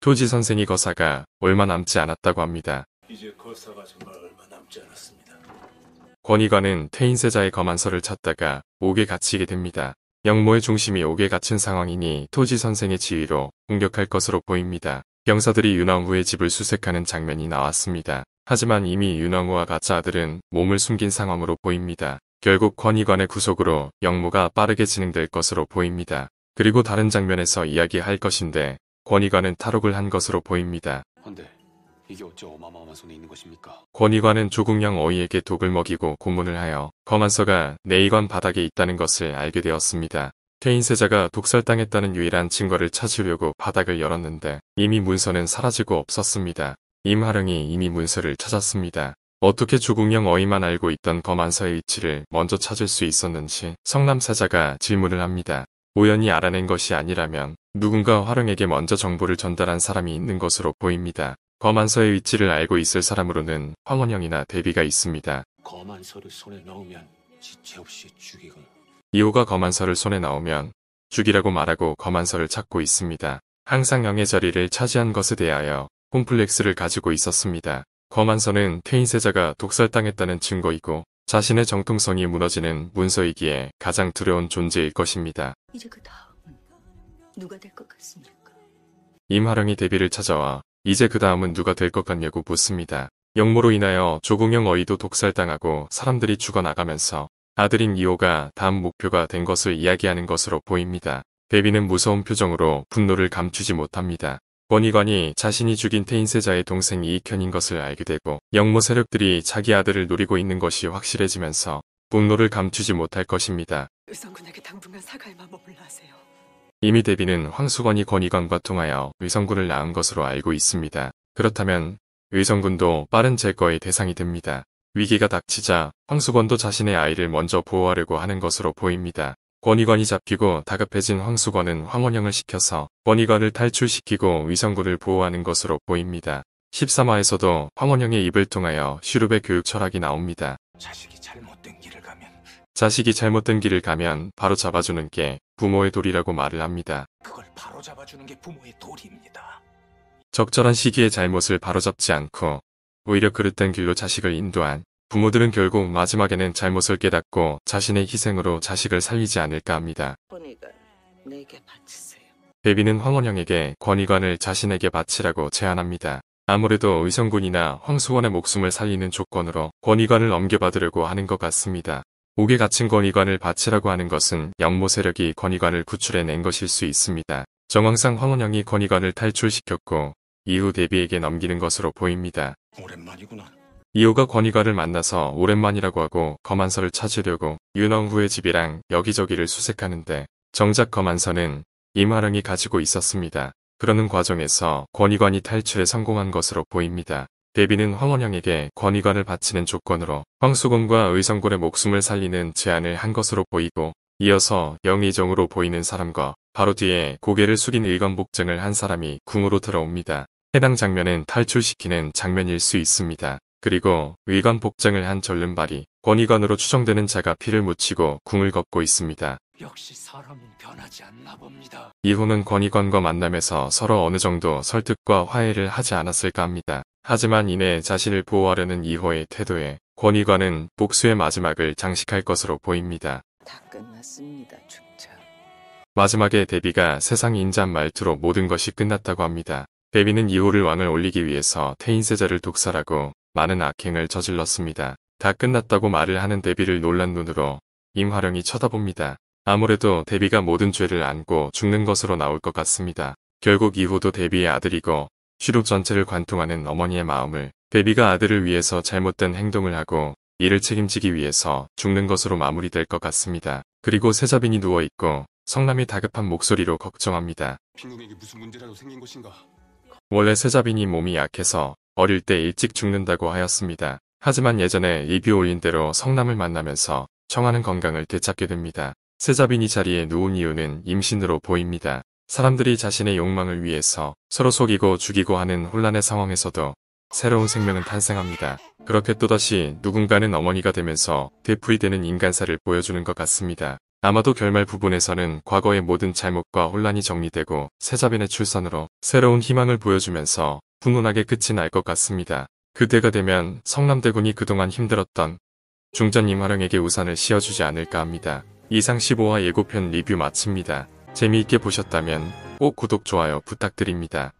토지 선생이 거사가 얼마 남지 않았다고 합니다. 이제 거사가 정말 얼마 남지 않았습니다. 권위관은 퇴인세자의 거만서를 찾다가 옥에 갇히게 됩니다. 영모의 중심이 옥에 갇힌 상황이니 토지 선생의 지위로 공격할 것으로 보입니다. 병사들이 윤왕후의 집을 수색하는 장면이 나왔습니다. 하지만 이미 윤왕후와 가짜 아들은 몸을 숨긴 상황으로 보입니다. 결국 권위관의 구속으로 영모가 빠르게 진행될 것으로 보입니다. 그리고 다른 장면에서 이야기할 것인데 권위관은 탈옥을 한 것으로 보입니다. 근데 이게 어쩌 어마어마한 손에 있는 것입니까? 권위관은 조국영 어이에게 독을 먹이고 고문을 하여 검안서가 내이관 바닥에 있다는 것을 알게 되었습니다. 퇴인세자가 독살당했다는 유일한 증거를 찾으려고 바닥을 열었는데 이미 문서는 사라지고 없었습니다. 임하릉이 이미 문서를 찾았습니다. 어떻게 조국영 어이만 알고 있던 검안서의 위치를 먼저 찾을 수 있었는지 성남사자가 질문을 합니다. 우연히 알아낸 것이 아니라면 누군가 화룡에게 먼저 정보를 전달한 사람이 있는 것으로 보입니다. 거만서의 위치를 알고 있을 사람으로는 황원영이나 대비가 있습니다. 거만서를 손에 넣으면 지체 없이 죽이군. 이호가 거만서를 손에 넣으면 죽이라고 말하고 거만서를 찾고 있습니다. 항상 영의 자리를 차지한 것에 대하여 콤플렉스를 가지고 있었습니다. 거만서는 퇴인세자가 독살당했다는 증거이고 자신의 정통성이 무너지는 문서이기에 가장 두려운 존재일 것입니다. 이제 그다 누가 될 것 같습니까? 임하령이 대비를 찾아와 이제 그 다음은 누가 될 것 같냐고 묻습니다. 역모로 인하여 조공영 어이도 독살당하고 사람들이 죽어나가면서 아들인 이호가 다음 목표가 된 것을 이야기하는 것으로 보입니다. 대비는 무서운 표정으로 분노를 감추지 못합니다. 권위관이 자신이 죽인 태인세자의 동생 이익현인 것을 알게 되고 역모 세력들이 자기 아들을 노리고 있는 것이 확실해지면서 분노를 감추지 못할 것입니다. 의성군에게 당분간 사과의 마법을 하세요. 이미 대비는 황수건이 권희광과 통하여 위성군을 낳은 것으로 알고 있습니다. 그렇다면 위성군도 빠른 제거의 대상이 됩니다. 위기가 닥치자 황수건도 자신의 아이를 먼저 보호하려고 하는 것으로 보입니다. 권희관이 잡히고 다급해진 황수건은 황원영을 시켜서 권희관을 탈출시키고 위성군을 보호하는 것으로 보입니다. 13화에서도 황원영의 입을 통하여 슈룹의 교육 철학이 나옵니다. 자식이 잘못된 길을 가면 바로 잡아주는 게 부모의 돌이라고 말을 합니다. 그걸 바로잡아주는 게 부모의 돌입니다 적절한 시기에 잘못을 바로잡지 않고 오히려 그릇된 길로 자식을 인도한 부모들은 결국 마지막에는 잘못을 깨닫고 자신의 희생으로 자식을 살리지 않을까 합니다. 권위 내게 바치세요. 베비는 황원영에게 권위관을 자신에게 바치라고 제안합니다. 아무래도 의성군이나 황수원의 목숨을 살리는 조건으로 권위관을 넘겨받으려고 하는 것 같습니다. 옥에 갇힌 권위관을 바치라고 하는 것은 양모 세력이 권위관을 구출해낸 것일 수 있습니다. 정황상 황원영이 권위관을 탈출시켰고 이후 대비에게 넘기는 것으로 보입니다. 오랜만이구나. 이호가 권위관을 만나서 오랜만이라고 하고 검안서를 찾으려고 윤원후의 집이랑 여기저기를 수색하는데 정작 검안서는 이마랑이 가지고 있었습니다. 그러는 과정에서 권위관이 탈출에 성공한 것으로 보입니다. 대비는 황원형에게 권위관을 바치는 조건으로 황수건과 의성골의 목숨을 살리는 제안을 한 것으로 보이고 이어서 영의정으로 보이는 사람과 바로 뒤에 고개를 숙인 일관복장을 한 사람이 궁으로 들어옵니다. 해당 장면은 탈출시키는 장면일 수 있습니다. 그리고 의관복장을 한절름발이 권위관으로 추정되는 자가 피를 묻히고 궁을 걷고 있습니다. 역시 사람은 변하지 않나 봅니다. 이후는 권위관과 만남에서 서로 어느 정도 설득과 화해를 하지 않았을까 합니다. 하지만 이내 자신을 보호하려는 이호의 태도에 권위관은 복수의 마지막을 장식할 것으로 보입니다. 다 끝났습니다. 축차. 마지막에 데비가 세상 인자한 말투로 모든 것이 끝났다고 합니다. 데비는 이호를 왕을 올리기 위해서 태인세자를 독살하고 많은 악행을 저질렀습니다. 다 끝났다고 말을 하는 데비를 놀란 눈으로 임화령이 쳐다봅니다. 아무래도 데비가 모든 죄를 안고 죽는 것으로 나올 것 같습니다. 결국 이호도 데비의 아들이고 시룹 전체를 관통하는 어머니의 마음을 베비가 아들을 위해서 잘못된 행동을 하고 이를 책임지기 위해서 죽는 것으로 마무리될 것 같습니다. 그리고 세자빈이 누워있고 성남이 다급한 목소리로 걱정합니다. 빈군에게 무슨 문제라도 생긴 것인가? 원래 세자빈이 몸이 약해서 어릴 때 일찍 죽는다고 하였습니다. 하지만 예전에 입이 올린 대로 성남을 만나면서 청하는 건강을 되찾게 됩니다. 세자빈이 자리에 누운 이유는 임신으로 보입니다. 사람들이 자신의 욕망을 위해서 서로 속이고 죽이고 하는 혼란의 상황에서도 새로운 생명은 탄생합니다. 그렇게 또다시 누군가는 어머니가 되면서 되풀이되는 인간사를 보여주는 것 같습니다. 아마도 결말 부분에서는 과거의 모든 잘못과 혼란이 정리되고 세자빈의 출산으로 새로운 희망을 보여주면서 훈훈하게 끝이 날 것 같습니다. 그때가 되면 성남대군이 그동안 힘들었던 중전 임화령에게 우산을 씌워주지 않을까 합니다. 이상 15화 예고편 리뷰 마칩니다. 재미있게 보셨다면 꼭 구독, 좋아요 부탁드립니다.